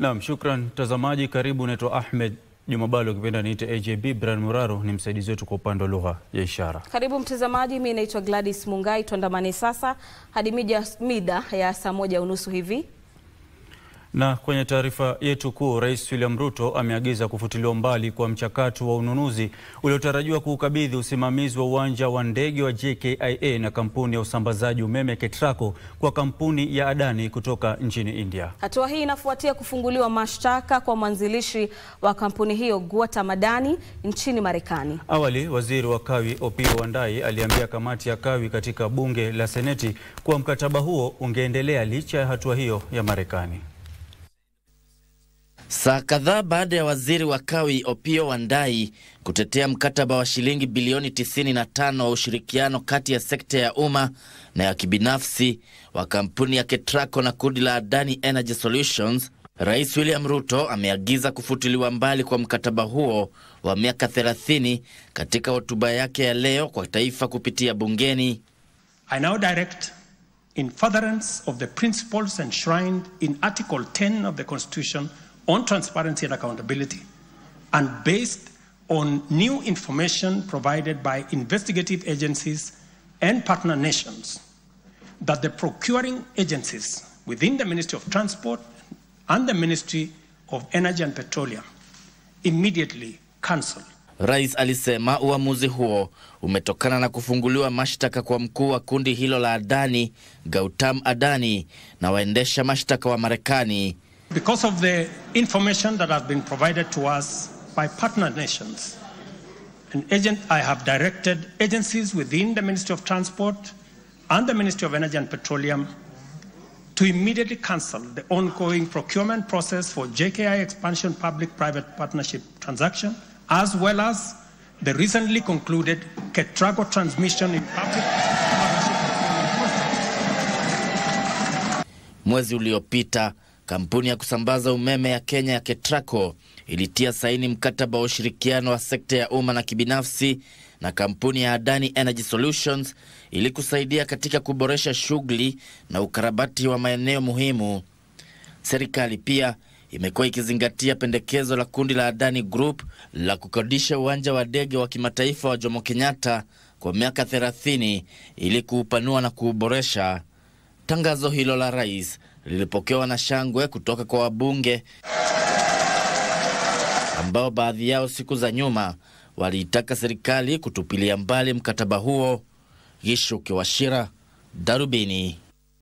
Naam, shukran mtazamaji. Karibu, naitwa Ahmed Jumabalo, ukipenda niite AJB. Brian Muraro ni msaidizi wetu kwa upande wa lugha ya ishara. Karibu mtazamaji, mimi naitwa Gladys Mungai. Tuandamane sasa hadi mida ya saa moja unusu hivi. Na kwenye taarifa yetu kuu, Rais William Ruto ameagiza kufutiliwa mbali kwa mchakato wa ununuzi uliotarajiwa kuukabidhi usimamizi wa uwanja wa ndege wa JKIA na kampuni ya usambazaji umeme KETRACO kwa kampuni ya Adani kutoka nchini India. Hatua hii inafuatia kufunguliwa mashtaka kwa mwanzilishi wa kampuni hiyo Gautam Adani nchini Marekani. Awali, waziri wa kawi Opiyo Wandayi aliambia kamati ya kawi katika bunge la Seneti kuwa mkataba huo ungeendelea licha ya hatua hiyo ya Marekani. Saa kadhaa baada ya waziri wa kawi opio wandai kutetea mkataba wa shilingi bilioni 95 wa ushirikiano kati ya sekta ya umma na ya kibinafsi wa kampuni ya KETRACO na kundi la Adani Energy Solutions, Rais William Ruto ameagiza kufutiliwa mbali kwa mkataba huo wa miaka 30 katika hotuba yake ya leo kwa taifa kupitia bungeni. I now direct in furtherance of the principles enshrined in Article 10 of the Constitution on transparency and accountability and based on new information provided by investigative agencies and partner nations that the procuring agencies within the Ministry of Transport and the Ministry of Energy and Petroleum immediately cancel. Rais alisema uamuzi huo umetokana na kufunguliwa mashtaka kwa mkuu wa kundi hilo la Adani, Gautam Adani, na waendesha mashtaka wa Marekani Because of the information that has been provided to us by partner nations, an agent, I have directed agencies within the Ministry of Transport and the Ministry of Energy and Petroleum to immediately cancel the ongoing procurement process for JKI expansion public-private partnership transaction, as well as the recently concluded Ketrago transmission in public partnership. Mwezi uliopita kampuni ya kusambaza umeme ya Kenya ya KETRACO ilitia saini mkataba wa ushirikiano wa sekta ya umma na kibinafsi na kampuni ya Adani Energy Solutions ili kusaidia katika kuboresha shughuli na ukarabati wa maeneo muhimu. Serikali pia imekuwa ikizingatia pendekezo la kundi la Adani Group la kukodisha uwanja wa ndege wa kimataifa wa Jomo Kenyatta kwa miaka 30 ili kuupanua na kuuboresha. Tangazo hilo la rais lilipokewa na shangwe kutoka kwa wabunge ambao baadhi yao siku za nyuma waliitaka serikali kutupilia mbali mkataba huo. Gishu Kiwashira, Darubini.